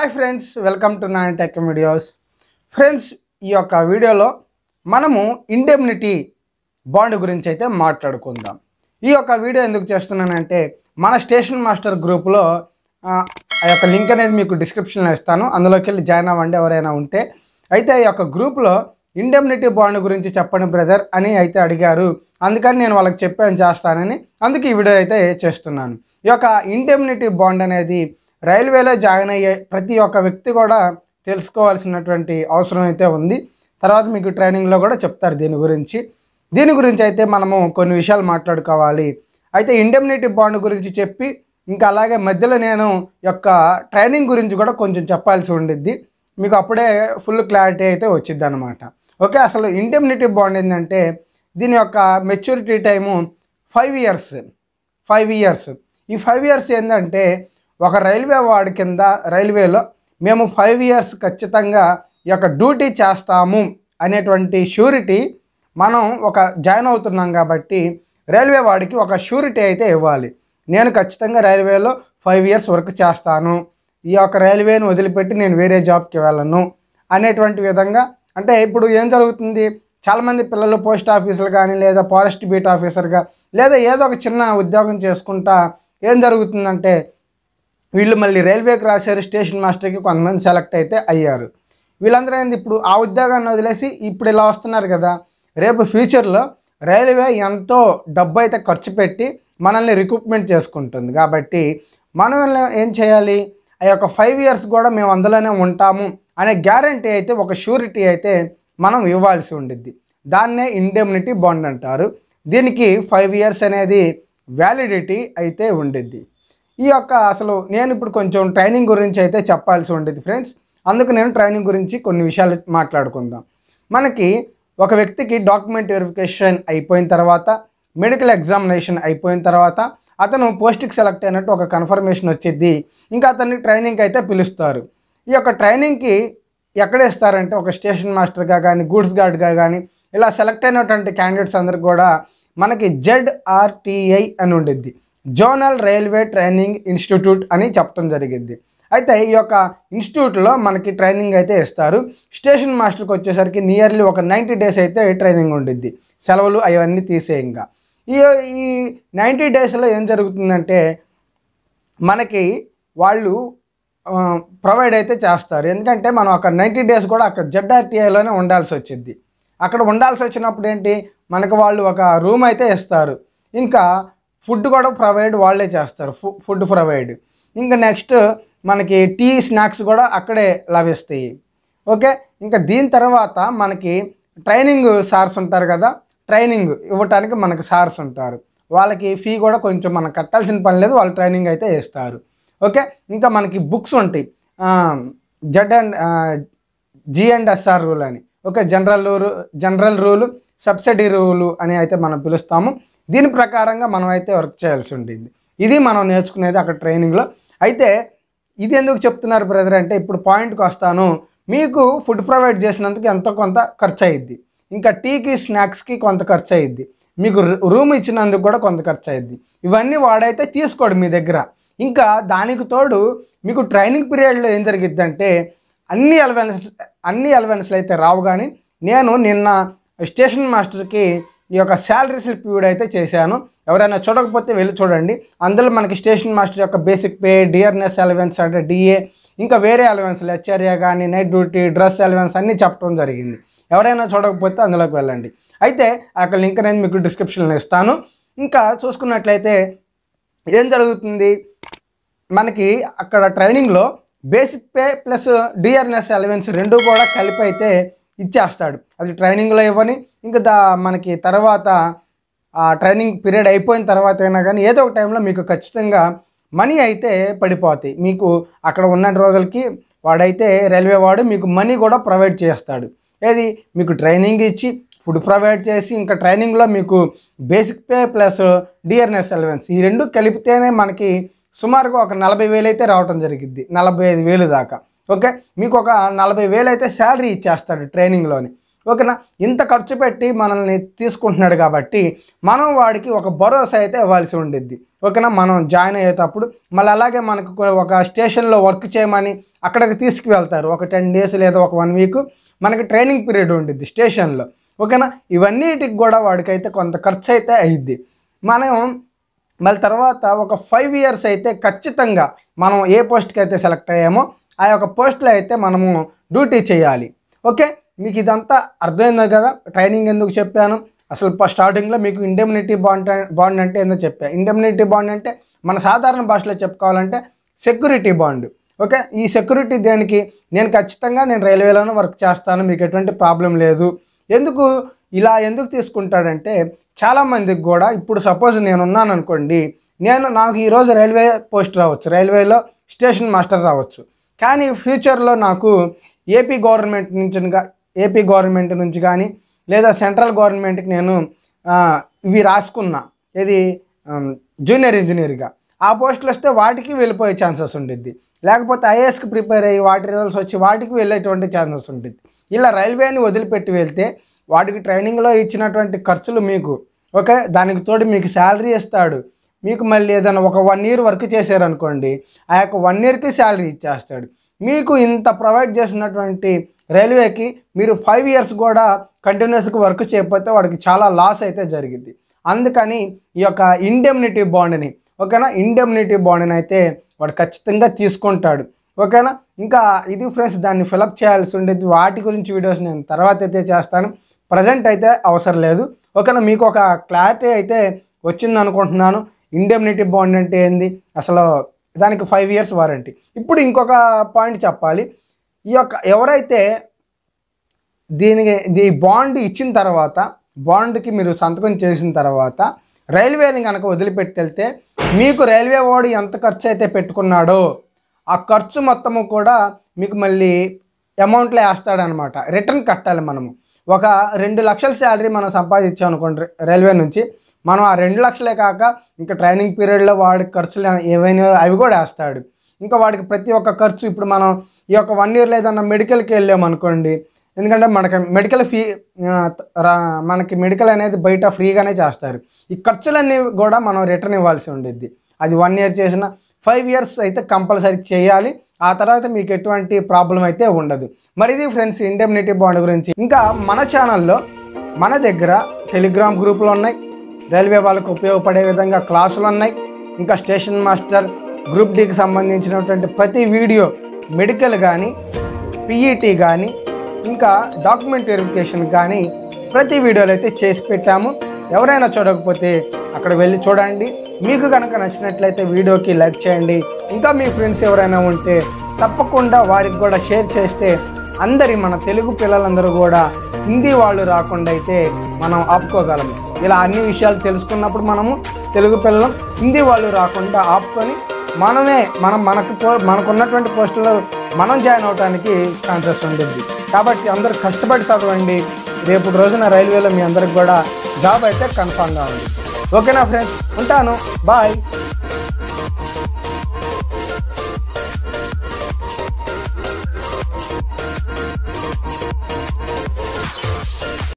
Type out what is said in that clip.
hi friends welcome to nine tech videos friends ఈ యొక్క వీడియోలో మనము ఇండెమ్నిటీ బాండ్ గురించి అయితే మాట్లాడుకుందాం ఈ యొక్క వీడియో ఎందుకు చేస్తున్నానంటే మన స్టేషన్ మాస్టర్ గ్రూప్లో ఆ యొక్క లింక్ అనేది మీకు డిస్క్రిప్షన్లో ఇస్తాను అందులోకి వెళ్ళి జాయిన్ అవ్వండి ఎవరైనా ఉంటే అయితే ఈ యొక్క గ్రూప్లో ఇండెమ్నిటీ బాండ్ గురించి చెప్పండి బ్రదర్ అని అయితే అడిగారు అందుకని నేను వాళ్ళకి చెప్పాను చేస్తానని అందుకే ఈ వీడియో అయితే చేస్తున్నాను ఈ యొక్క ఇండెమ్నిటీ బాండ్ అనేది రైల్వేలో జాయిన్ అయ్యే ప్రతి ఒక్క వ్యక్తి కూడా తెలుసుకోవాల్సినటువంటి అవసరం అయితే ఉంది తర్వాత మీకు ట్రైనింగ్లో కూడా చెప్తారు దీని గురించి దీని గురించి అయితే మనము కొన్ని విషయాలు మాట్లాడుకోవాలి అయితే ఇండెమ్నిటీ బాండ్ గురించి చెప్పి ఇంకా అలాగే మధ్యలో నేను యొక్క ట్రైనింగ్ గురించి కూడా కొంచెం చెప్పాల్సి ఉండిద్ది మీకు అప్పుడే ఫుల్ క్లారిటీ అయితే వచ్చిద్ది అనమాట ఓకే అసలు ఇండెమ్నిటీ బాండ్ ఏంటంటే దీని యొక్క maturity time five years five years ఈ ఫైవ్ ఇయర్స్ ఏంటంటే ఒక రైల్వే వార్డు కింద రైల్వేలో మేము ఫైవ్ ఇయర్స్ ఖచ్చితంగా ఈ యొక్క డ్యూటీ చేస్తాము అనేటువంటి షూరిటీ మనం ఒక జాయిన్ అవుతున్నాం కాబట్టి రైల్వే వాడికి ఒక షూరిటీ అయితే ఇవ్వాలి నేను ఖచ్చితంగా రైల్వేలో ఫైవ్ ఇయర్స్ వర్క్ చేస్తాను ఈ యొక్క రైల్వేని వదిలిపెట్టి నేను వేరే జాబ్కి వెళ్ళను అనేటువంటి విధంగా అంటే ఇప్పుడు ఏం జరుగుతుంది చాలామంది పిల్లలు పోస్ట్ ఆఫీసులు కానీ లేదా ఫారెస్ట్ బీట్ ఆఫీసర్గా లేదా ఏదో ఒక చిన్న ఉద్యోగం చేసుకుంటా ఏం జరుగుతుందంటే వీళ్ళు మళ్ళీ రైల్వేకి రాశారు స్టేషన్ మాస్టర్కి కొంతమంది సెలెక్ట్ అయితే అయ్యారు వీళ్ళందరూ ఏంది ఇప్పుడు ఆ ఉద్యోగాన్ని వదిలేసి ఇప్పుడు ఇలా వస్తున్నారు కదా రేపు ఫ్యూచర్లో రైల్వే ఎంతో డబ్బు అయితే ఖర్చు పెట్టి మనల్ని రిక్రూట్మెంట్ చేసుకుంటుంది కాబట్టి మనం ఏం చేయాలి ఆ యొక్క ఫైవ్ ఇయర్స్ కూడా మేము అందులోనే ఉంటాము అనే గ్యారంటీ అయితే ఒక షూరిటీ అయితే మనం ఇవ్వాల్సి ఉండిద్ది దాన్నే ఇండెమ్యూనిటీ బాండ్ అంటారు దీనికి ఫైవ్ ఇయర్స్ అనేది వ్యాలిడిటీ అయితే ఉండిద్ది ఈ యొక్క అసలు నేను ఇప్పుడు కొంచెం ట్రైనింగ్ గురించి అయితే చెప్పాల్సి ఉండేది ఫ్రెండ్స్ అందుకు నేను ట్రైనింగ్ గురించి కొన్ని విషయాలు మాట్లాడుకుందాం మనకి ఒక వ్యక్తికి డాక్యుమెంట్ వెరిఫికేషన్ అయిపోయిన తర్వాత మెడికల్ ఎగ్జామినేషన్ అయిపోయిన తర్వాత అతను పోస్ట్కి సెలెక్ట్ అయినట్టు ఒక కన్ఫర్మేషన్ వచ్చింది ఇంకా అతన్ని ట్రైనింగ్కి అయితే పిలుస్తారు ఈ యొక్క ట్రైనింగ్కి ఎక్కడ ఇస్తారంటే ఒక స్టేషన్ మాస్టర్గా కానీ గూడ్స్ గార్డ్గా కానీ ఇలా సెలెక్ట్ అయినటువంటి క్యాండిడేట్స్ అందరికి కూడా మనకి జెడ్ఆర్టీఐ అని ఉండిద్ది జోనల్ రైల్వే ట్రైనింగ్ ఇన్స్టిట్యూట్ అని చెప్పడం జరిగింది అయితే ఈ యొక్క ఇన్స్టిట్యూట్లో మనకి ట్రైనింగ్ అయితే ఇస్తారు స్టేషన్ మాస్టర్కి వచ్చేసరికి నియర్లీ ఒక నైంటీ డేస్ అయితే ట్రైనింగ్ ఉండిద్ది సెలవులు అవన్నీ తీసేయంగా ఈ ఈ నైంటీ డేస్లో ఏం జరుగుతుందంటే మనకి వాళ్ళు ప్రొవైడ్ అయితే చేస్తారు ఎందుకంటే మనం అక్కడ నైంటీ డేస్ కూడా అక్కడ జెడ్ఆర్టీఐలోనే ఉండాల్సి వచ్చింది అక్కడ ఉండాల్సి వచ్చినప్పుడు ఏంటి మనకు వాళ్ళు ఒక రూమ్ అయితే ఇస్తారు ఇంకా ఫుడ్ కూడా ప్రొవైడ్ వాళ్ళే చేస్తారు ఫుడ్ ప్రొవైడ్ ఇంకా నెక్స్ట్ మనకి టీ స్నాక్స్ కూడా అక్కడే లభిస్తాయి ఓకే ఇంకా దీని తర్వాత మనకి ట్రైనింగ్ సార్స్ ఉంటారు కదా ట్రైనింగ్ ఇవ్వటానికి మనకు సార్స్ ఉంటారు వాళ్ళకి ఫీ కూడా కొంచెం మనకు కట్టాల్సిన పని లేదు వాళ్ళు ట్రైనింగ్ అయితే వేస్తారు ఓకే ఇంకా మనకి బుక్స్ ఉంటాయి Z and G and SR rule అని okay general rule general rule subsidy rule అని అయితే మనం పిలుస్తాము దీని ప్రకారంగా మనం అయితే వర్క్ చేయాల్సి ఉండింది ఇది మనం నేర్చుకునేది అక్కడ ట్రైనింగ్లో అయితే ఇది ఎందుకు చెప్తున్నారు బ్రదర్ అంటే ఇప్పుడు పాయింట్కి వస్తాను మీకు ఫుడ్ ప్రొవైడ్ చేసినందుకు ఎంతో కొంత ఖర్చు అయ్యిద్ది ఇంకా టీకి స్నాక్స్కి కొంత ఖర్చు అయ్యిద్ది మీకు రూమ్ ఇచ్చినందుకు కూడా కొంత ఖర్చు అయ్యిద్ది ఇవన్నీ వాడైతే తీసుకోడు మీ దగ్గర ఇంకా దానికి తోడు మీకు ట్రైనింగ్ పీరియడ్లో ఏం జరిగిద్దంటే అన్ని అలవెన్స్ అన్ని అలవెన్స్లు అయితే రావు కానీ నేను నిన్న స్టేషన్ మాస్టర్కి ఈ యొక్క శాలరీ స్లిప్ అయితే చేశాను ఎవరైనా చూడకపోతే వెళ్ళి చూడండి అందులో మనకి స్టేషన్ మాస్టర్ యొక్క బేసిక్ పే డిఆర్ఎస్ అలవెన్స్ అంటే డిఏ ఇంకా వేరే అలవెన్స్లు హెచ్ఆర్ఏ కానీ నైట్ డ్యూటీ డ్రెస్ అలవెన్స్ అన్నీ చెప్పడం జరిగింది ఎవరైనా చూడకపోతే అందులోకి వెళ్ళండి అయితే ఆ యొక్క లింక్ అనేది మీకు డిస్క్రిప్షన్లో ఇస్తాను ఇంకా చూసుకున్నట్లయితే ఏం జరుగుతుంది మనకి అక్కడ ట్రైనింగ్లో basic pay plus DRS allowance రెండు కూడా కలిపి అయితే ఇచ్చేస్తాడు అది ట్రైనింగ్లో ఇవ్వని ఇంకా దా మనకి తర్వాత ఆ ట్రైనింగ్ పీరియడ్ అయిపోయిన తర్వాత అయినా కానీ ఏదో ఒక టైంలో మీకు ఖచ్చితంగా మనీ అయితే పడిపోతాయి మీకు అక్కడ ఉన్న రోజులకి వాడైతే రైల్వే వాడు మీకు మనీ కూడా ప్రొవైడ్ చేస్తాడు ఏది మీకు ట్రైనింగ్ ఇచ్చి ఫుడ్ ప్రొవైడ్ చేసి ఇంకా ట్రైనింగ్లో మీకు basic pay plus DRS allowance ఈ రెండు కలిపితేనే మనకి సుమారుగా ఒక నలభై వేలు అయితే రావటం జరిగింది నలభై ఐదు వేలు దాకా ఓకే మీకు ఒక నలభై వేలు అయితే శాలరీ ఇచ్చేస్తాడు ట్రైనింగ్లోని ఓకేనా ఇంత ఖర్చు పెట్టి మనల్ని తీసుకుంటున్నాడు కాబట్టి మనం వాడికి ఒక భరోసా అయితే ఇవ్వాల్సి ఉండిద్ది ఓకేనా మనం జాయిన్ అయ్యేటప్పుడు మళ్ళీ అలాగే మనకు ఒక స్టేషన్లో వర్క్ చేయమని అక్కడికి తీసుకువెళ్తారు ఒక టెన్ డేస్ లేదా ఒక వన్ వీక్ మనకి ట్రైనింగ్ పీరియడ్ ఉంటుంది స్టేషన్లో ఓకేనా ఇవన్నిటికి కూడా వాడికైతే కొంత ఖర్చు అయితే అయ్యిద్ది మనం మళ్ళీ తర్వాత ఒక ఫైవ్ ఇయర్స్ అయితే ఖచ్చితంగా మనం ఏ పోస్ట్కి అయితే సెలెక్ట్ అయ్యామో ఆ యొక్క పోస్టులు అయితే మనము డ్యూటీ చేయాలి ఓకే మీకు ఇదంతా అర్థమైంది కదా ట్రైనింగ్ ఎందుకు చెప్పాను అసలు స్టార్టింగ్లో మీకు ఇండెమ్యూనిటీ బాండ్ బాండ్ అంటే ఏందో చెప్పాను ఇండెమ్యూనిటీ బాండ్ అంటే మన సాధారణ భాషలో చెప్పుకోవాలంటే సెక్యూరిటీ బాండ్ ఓకే ఈ సెక్యూరిటీ దేనికి నేను ఖచ్చితంగా నేను రైల్వేలోనే వర్క్ చేస్తాను మీకు ఎటువంటి ప్రాబ్లం లేదు ఎందుకు ఇలా ఎందుకు తీసుకుంటాడంటే చాలామందికి కూడా ఇప్పుడు సపోజ్ నేను ఉన్నాను అనుకోండి నేను నాకు ఈరోజు రైల్వే పోస్ట్ రావచ్చు రైల్వేలో స్టేషన్ మాస్టర్ రావచ్చు కానీ ఫ్యూచర్లో నాకు ఏపీ గవర్నమెంట్ నుంచి ఏపీ గవర్నమెంట్ నుంచి కానీ లేదా సెంట్రల్ గవర్నమెంట్కి నేను ఇవి రాసుకున్నా ఇది జూనియర్ ఇంజనీర్గా ఆ పోస్టులు వస్తే వాటికి వెళ్ళిపోయే ఛాన్సెస్ ఉండిద్ది లేకపోతే ఐఏఎస్కి ప్రిపేర్ అయ్యి వాటి రిజల్ట్స్ వచ్చి వాటికి వెళ్ళేటువంటి ఛాన్సెస్ ఉంటుంది ఇలా రైల్వేని వదిలిపెట్టి వెళ్తే వాటికి ట్రైనింగ్లో ఇచ్చినటువంటి ఖర్చులు మీకు ఓకే దానికి తోడు మీకు శాలరీ ఇస్తాడు మీకు మళ్ళీ ఏదైనా ఒక వన్ ఇయర్ వర్క్ చేశారనుకోండి ఆ యొక్క వన్ ఇయర్కి శాలరీ ఇచ్చేస్తాడు మీకు ఇంత ప్రొవైడ్ చేసినటువంటి రైల్వేకి మీరు ఫైవ్ ఇయర్స్ కూడా కంటిన్యూస్గా వర్క్ చేయకపోతే వాడికి చాలా లాస్ అయితే జరిగింది అందుకని ఈ యొక్క ఇండెమ్నిటీ బాండ్ని ఓకేనా ఇండెమ్నిటీ బాండ్ని అయితే వాడు ఖచ్చితంగా తీసుకుంటాడు ఓకేనా ఇంకా ఇది ఫ్రెండ్స్ దాన్ని ఫిలప్ చేయాల్సి ఉండేది వాటి గురించి వీడియోస్ నేను తర్వాత అయితే చేస్తాను ప్రజెంట్ అయితే అవసరం లేదు ఓకేనా మీకు ఒక క్లారిటీ అయితే వచ్చింది అనుకుంటున్నాను ఇండెమ్నిటీ బాండ్ అంటే ఏంది అసలు దానికి ఫైవ్ ఇయర్స్ వారంటీ ఇప్పుడు ఇంకొక పాయింట్ చెప్పాలి ఈ యొక్క ఎవరైతే దీనికి ఈ బాండ్ ఇచ్చిన తర్వాత బాండ్కి మీరు సంతకం చేసిన తర్వాత రైల్వేని కనుక వదిలిపెట్టెళ్తే మీకు రైల్వే వాడు ఎంత ఖర్చు అయితే పెట్టుకున్నాడో ఆ ఖర్చు మొత్తము కూడా మీకు మళ్ళీ అమౌంట్లో వేస్తాడనమాట రిటర్న్ కట్టాలి మనము ఒక రెండు లక్షల శాలరీ మనం సంపాదించాం అనుకోండి రైల్వే నుంచి మనం ఆ రెండు లక్షలే కాక ఇంకా ట్రైనింగ్ పీరియడ్లో వాడి ఖర్చులు ఏవైనా అవి కూడా వేస్తాడు ఇంకా వాడికి ప్రతి ఒక్క ఖర్చు ఇప్పుడు మనం ఈ యొక్క వన్ ఇయర్లో ఏదన్నా మెడికల్కి వెళ్ళాము అనుకోండి ఎందుకంటే మనకి మెడికల్ ఫీ మనకి మెడికల్ అనేది బయట ఫ్రీగానే చేస్తారు ఈ ఖర్చులన్నీ కూడా మనం రిటర్న్ ఇవ్వాల్సి ఉండేది అది వన్ ఇయర్ చేసిన ఫైవ్ ఇయర్స్ అయితే కంపల్సరీ చేయాలి ఆ తర్వాత మీకు ఎటువంటి ప్రాబ్లం అయితే ఉండదు మరి ఇది ఫ్రెండ్స్ ఇండెమ్యూనిటీ బాండ్ గురించి ఇంకా మన ఛానల్లో మన దగ్గర టెలిగ్రామ్ గ్రూపులు ఉన్నాయి రైల్వే వాళ్ళకు ఉపయోగపడే విధంగా క్లాసులు ఉన్నాయి ఇంకా స్టేషన్ మాస్టర్ గ్రూప్ డీకి సంబంధించినటువంటి ప్రతి వీడియో మెడికల్ కానీ పిఈటీ కానీ ఇంకా డాక్యుమెంట్ వెరిఫికేషన్ కానీ ప్రతి వీడియోలు అయితే చేసి పెట్టాము ఎవరైనా చూడకపోతే అక్కడ వెళ్ళి చూడండి మీకు కనుక నచ్చినట్లయితే వీడియోకి లైక్ చేయండి ఇంకా మీ ఫ్రెండ్స్ ఎవరైనా ఉంటే తప్పకుండా వారికి కూడా షేర్ చేస్తే అందరి మన తెలుగు పిల్లలందరూ కూడా హిందీ వాళ్ళు రాకుండా అయితే మనం ఆపుకోగలము ఇలా అన్ని విషయాలు తెలుసుకున్నప్పుడు మనము తెలుగు పిల్లలు హిందీ వాళ్ళు రాకుండా ఆపుకొని మనమే మనం మనకు మనకున్నటువంటి పోస్టులు మనం జాయిన్ అవడానికి ఛాన్సెస్ ఉంటుంది కాబట్టి అందరూ కష్టపడి చదవండి రేపు రోజున రైల్వేలో మీ అందరికి కూడా జాబ్ అయితే కన్ఫామ్గా ఉంది ఓకేనా ఫ్రెండ్స్ ఉంటాను బాయ్